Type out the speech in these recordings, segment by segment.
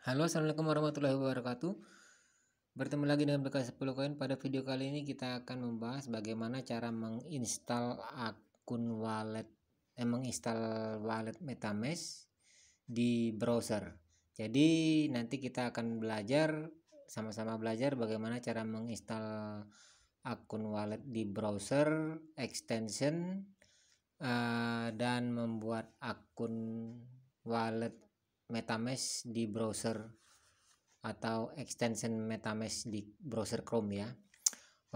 Halo assalamualaikum warahmatullahi wabarakatuh Bertemu lagi dengan Bekas 10 koin Pada video kali ini kita akan membahas Bagaimana cara menginstal akun wallet eh, Menginstal wallet metamask Di browser Jadi nanti kita akan belajar Sama-sama belajar bagaimana cara menginstal akun wallet di browser Extension uh, dan membuat akun wallet metamask di browser atau extension metamask di browser Chrome ya.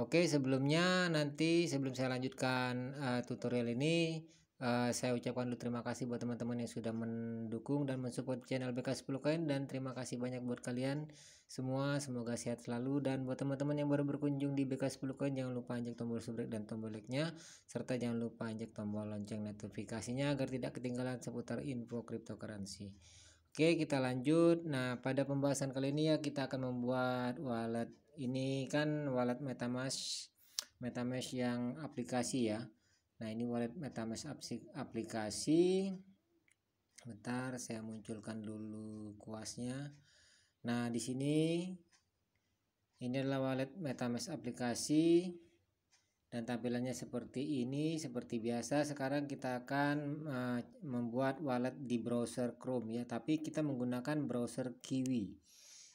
Oke, sebelumnya nanti sebelum saya lanjutkan uh, tutorial ini, uh, saya ucapkan dulu terima kasih buat teman-teman yang sudah mendukung dan mensupport channel bk 10 koin dan terima kasih banyak buat kalian semua. Semoga sehat selalu dan buat teman-teman yang baru berkunjung di bk 10 koin jangan lupa anjak tombol subscribe dan tombol like-nya serta jangan lupa anjak tombol lonceng notifikasinya agar tidak ketinggalan seputar info cryptocurrency. Oke, kita lanjut. Nah, pada pembahasan kali ini ya kita akan membuat wallet. Ini kan wallet MetaMask MetaMask yang aplikasi ya. Nah, ini wallet MetaMask aplikasi. Bentar, saya munculkan dulu kuasnya. Nah, di sini ini adalah wallet MetaMask aplikasi dan tampilannya seperti ini seperti biasa sekarang kita akan uh, membuat wallet di browser Chrome ya tapi kita menggunakan browser Kiwi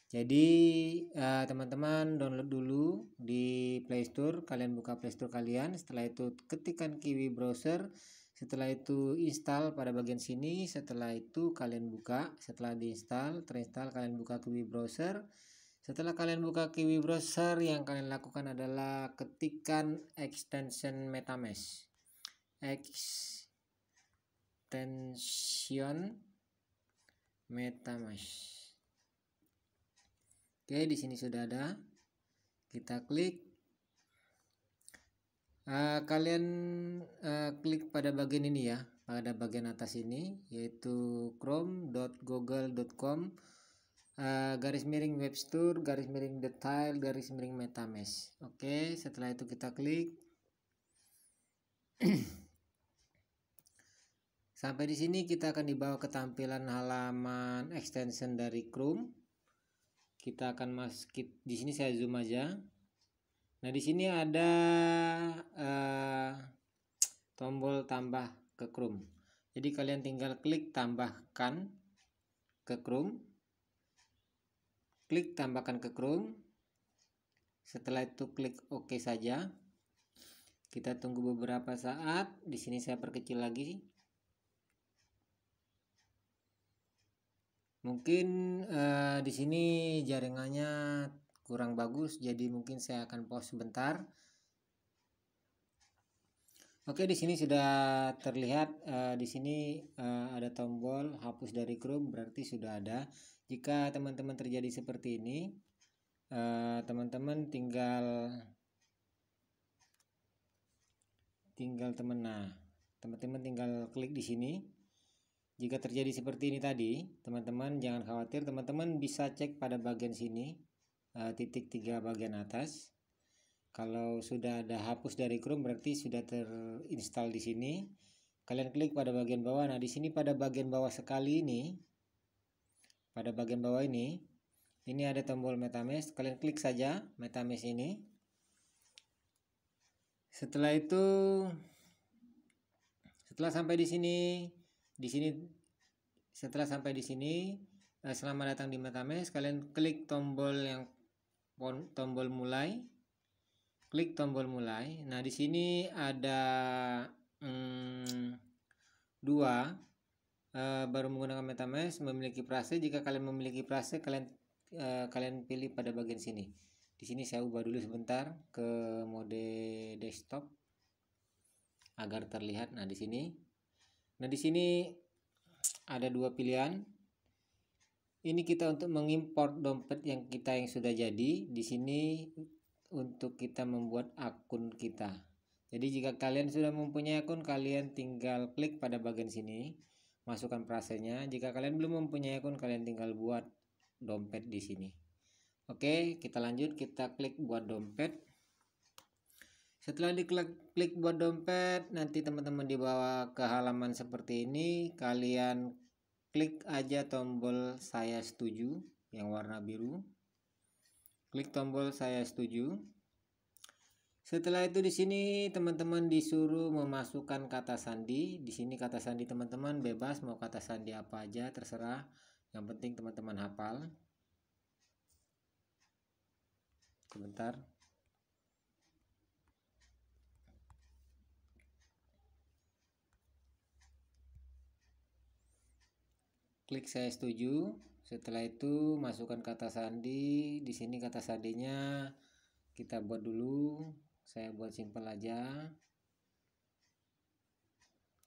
jadi eh, teman-teman uh, download dulu di Play Store kalian buka Play Store kalian setelah itu ketikkan Kiwi browser setelah itu install pada bagian sini setelah itu kalian buka setelah diinstal terinstall kalian buka Kiwi browser setelah kalian buka Kiwi Browser, yang kalian lakukan adalah ketikan extension MetaMask. Extension MetaMask. Oke, di sini sudah ada. Kita klik. Uh, kalian uh, klik pada bagian ini ya, pada bagian atas ini, yaitu chrome.google.com Eh, garis miring webstore garis miring detail garis miring metamask oke okay, setelah itu kita klik sampai di sini kita akan dibawa ke tampilan halaman extension dari Chrome kita akan masuk di sini saya zoom aja nah di sini ada uh, tombol tambah ke Chrome jadi kalian tinggal klik tambahkan ke Chrome klik tambahkan ke Chrome setelah itu klik OK saja kita tunggu beberapa saat di sini saya perkecil lagi mungkin eh, di sini jaringannya kurang bagus jadi mungkin saya akan pause sebentar Oke di sini sudah terlihat uh, di sini uh, ada tombol hapus dari Chrome berarti sudah ada jika teman-teman terjadi seperti ini, eh, teman-teman uh, tinggal tinggal teman nah, teman-teman tinggal klik di sini. Jika terjadi seperti ini tadi, teman-teman jangan khawatir, teman-teman bisa cek pada bagian sini uh, titik tiga bagian atas. Kalau sudah ada hapus dari Chrome berarti sudah terinstall di sini. Kalian klik pada bagian bawah. Nah, di sini pada bagian bawah sekali ini pada bagian bawah ini ini ada tombol metamask kalian klik saja metamask ini setelah itu setelah sampai di sini di sini setelah sampai di sini eh, selamat datang di metamask kalian klik tombol yang tombol mulai klik tombol mulai nah di sini ada hmm, dua Eh, baru menggunakan MetaMask memiliki frase jika kalian memiliki frase kalian uh, kalian pilih pada bagian sini di sini saya ubah dulu sebentar ke mode desktop agar terlihat nah di sini nah di sini ada dua pilihan ini kita untuk mengimpor dompet yang kita yang sudah jadi di sini untuk kita membuat akun kita jadi jika kalian sudah mempunyai akun kalian tinggal klik pada bagian sini masukkan prasenya Jika kalian belum mempunyai akun, kalian tinggal buat dompet di sini. Oke, kita lanjut. Kita klik buat dompet. Setelah diklik klik buat dompet, nanti teman-teman dibawa ke halaman seperti ini. Kalian klik aja tombol saya setuju yang warna biru. Klik tombol saya setuju. Setelah itu di sini teman-teman disuruh memasukkan kata sandi. Di sini kata sandi teman-teman bebas mau kata sandi apa aja terserah. Yang penting teman-teman hafal. Sebentar. Klik saya setuju. Setelah itu masukkan kata sandi. Di sini kata sandinya kita buat dulu saya buat simple aja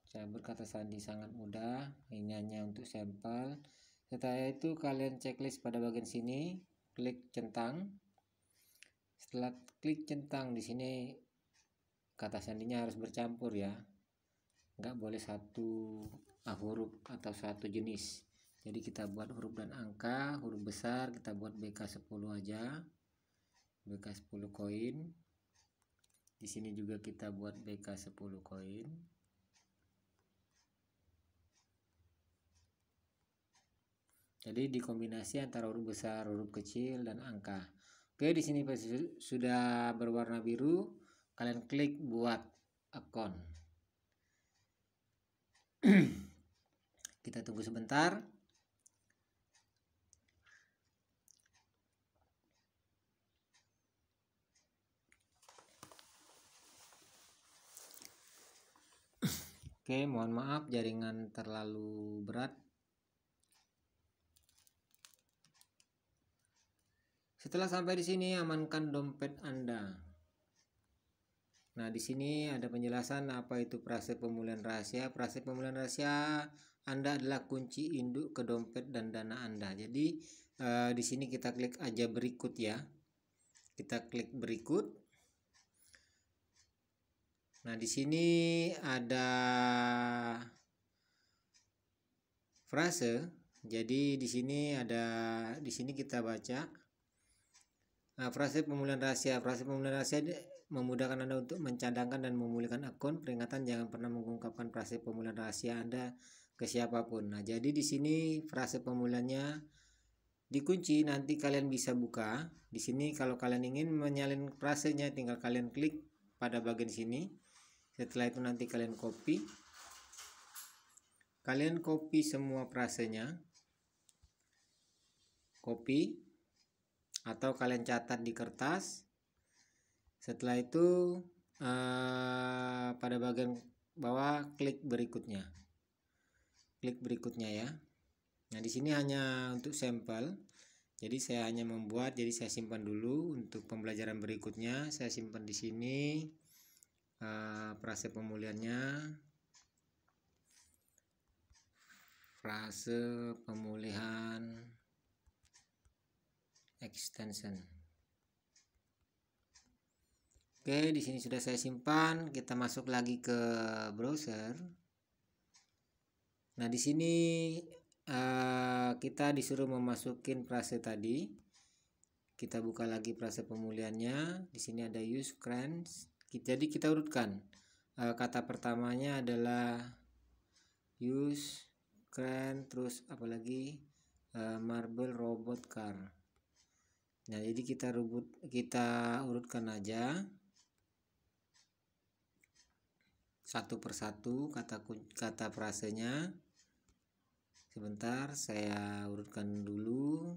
saya kata sandi sangat mudah ini hanya untuk sampel setelah itu kalian checklist pada bagian sini klik centang setelah klik centang di sini kata sandinya harus bercampur ya nggak boleh satu ah, huruf atau satu jenis jadi kita buat huruf dan angka huruf besar kita buat BK 10 aja BK 10 koin di sini juga kita buat BK 10 koin jadi dikombinasi antara huruf besar huruf kecil dan angka oke di sini sudah berwarna biru kalian klik buat akun kita tunggu sebentar Oke, mohon maaf jaringan terlalu berat. Setelah sampai di sini, amankan dompet Anda. Nah, di sini ada penjelasan apa itu prase pemulihan rahasia. Prase pemulihan rahasia Anda adalah kunci induk ke dompet dan dana Anda. Jadi, eh, di sini kita klik aja berikut ya. Kita klik berikut. Nah, di sini ada frase. Jadi di sini ada di sini kita baca Nah, frase pemulihan rahasia. Frase pemulihan rahasia memudahkan Anda untuk mencadangkan dan memulihkan akun. Peringatan jangan pernah mengungkapkan frase pemulihan rahasia Anda ke siapapun. Nah, jadi di sini frase pemulihannya dikunci. Nanti kalian bisa buka. Di sini kalau kalian ingin menyalin frasenya tinggal kalian klik pada bagian sini setelah itu nanti kalian copy kalian copy semua prasenya copy atau kalian catat di kertas setelah itu eh, pada bagian bawah klik berikutnya klik berikutnya ya nah di sini hanya untuk sampel jadi saya hanya membuat jadi saya simpan dulu untuk pembelajaran berikutnya saya simpan di sini prase eh, frase pemulihannya frase pemulihan extension oke di sini sudah saya simpan kita masuk lagi ke browser nah di sini uh, kita disuruh memasukkan frase tadi kita buka lagi frase pemulihannya di sini ada use crans jadi kita urutkan. Eh, kata pertamanya adalah use, keren, terus apalagi eh, marble robot car. Nah, jadi kita rubut kita urutkan aja satu persatu kata kata frasenya. Sebentar, saya urutkan dulu.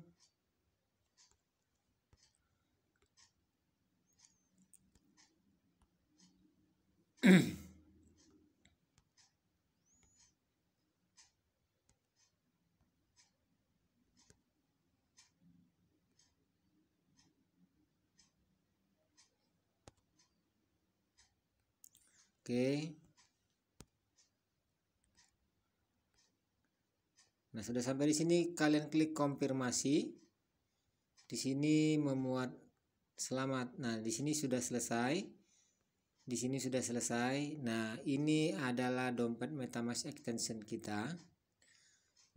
Oke. Nah, sudah sampai di sini kalian klik konfirmasi. Di sini memuat selamat. Nah, di sini sudah selesai. Di sini sudah selesai. Nah, ini adalah dompet MetaMask extension kita.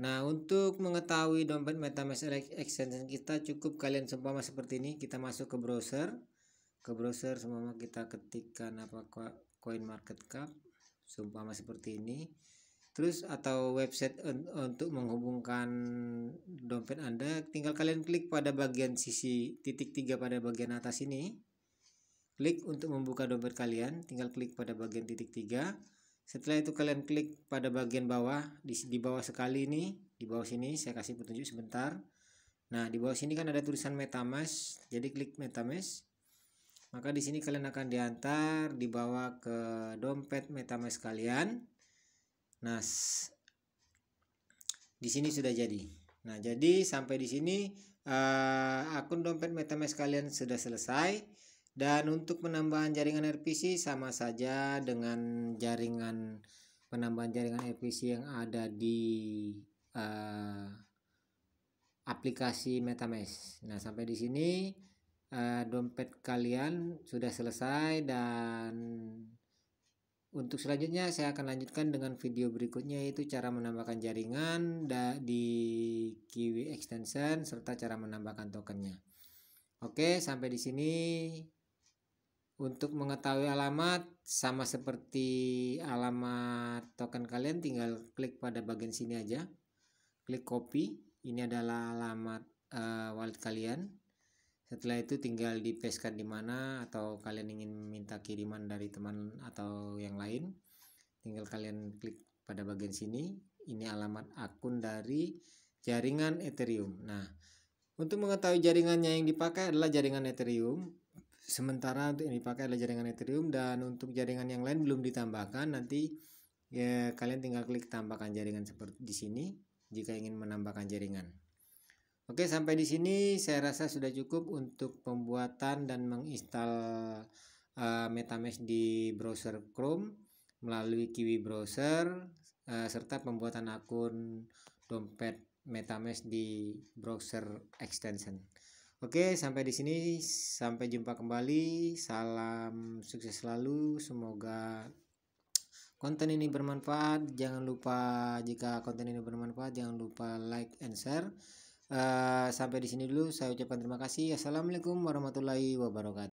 Nah, untuk mengetahui dompet MetaMask extension kita cukup kalian seumpama seperti ini. Kita masuk ke browser. Ke browser semua kita ketikkan apa coin market cap seumpama seperti ini terus atau website un untuk menghubungkan dompet Anda tinggal kalian klik pada bagian sisi titik tiga pada bagian atas ini klik untuk membuka dompet kalian tinggal klik pada bagian titik tiga setelah itu kalian klik pada bagian bawah di, di bawah sekali ini di bawah sini saya kasih petunjuk sebentar nah di bawah sini kan ada tulisan metamask jadi klik metamask maka di sini kalian akan diantar dibawa ke dompet MetaMask kalian. Nah, di sini sudah jadi. Nah, jadi sampai di sini uh, akun dompet MetaMask kalian sudah selesai. Dan untuk penambahan jaringan RPC sama saja dengan jaringan penambahan jaringan RPC yang ada di uh, aplikasi MetaMask. Nah, sampai di sini Eh, dompet kalian sudah selesai dan untuk selanjutnya saya akan lanjutkan dengan video berikutnya yaitu cara menambahkan jaringan di Kiwi Extension serta cara menambahkan tokennya. Oke, sampai di sini untuk mengetahui alamat sama seperti alamat token kalian tinggal klik pada bagian sini aja. Klik copy. Ini adalah alamat uh, wallet kalian setelah itu tinggal di paste di mana atau kalian ingin minta kiriman dari teman atau yang lain tinggal kalian klik pada bagian sini ini alamat akun dari jaringan Ethereum nah untuk mengetahui jaringannya yang dipakai adalah jaringan Ethereum sementara untuk yang dipakai adalah jaringan Ethereum dan untuk jaringan yang lain belum ditambahkan nanti ya kalian tinggal klik tambahkan jaringan seperti di sini jika ingin menambahkan jaringan Oke, sampai di sini saya rasa sudah cukup untuk pembuatan dan menginstal uh, MetaMask di browser Chrome melalui Kiwi browser uh, serta pembuatan akun dompet MetaMask di browser extension. Oke, sampai di sini sampai jumpa kembali. Salam sukses selalu. Semoga konten ini bermanfaat. Jangan lupa jika konten ini bermanfaat, jangan lupa like and share. Eh, sampai di sini dulu saya ucapkan terima kasih. Assalamualaikum warahmatullahi wabarakatuh.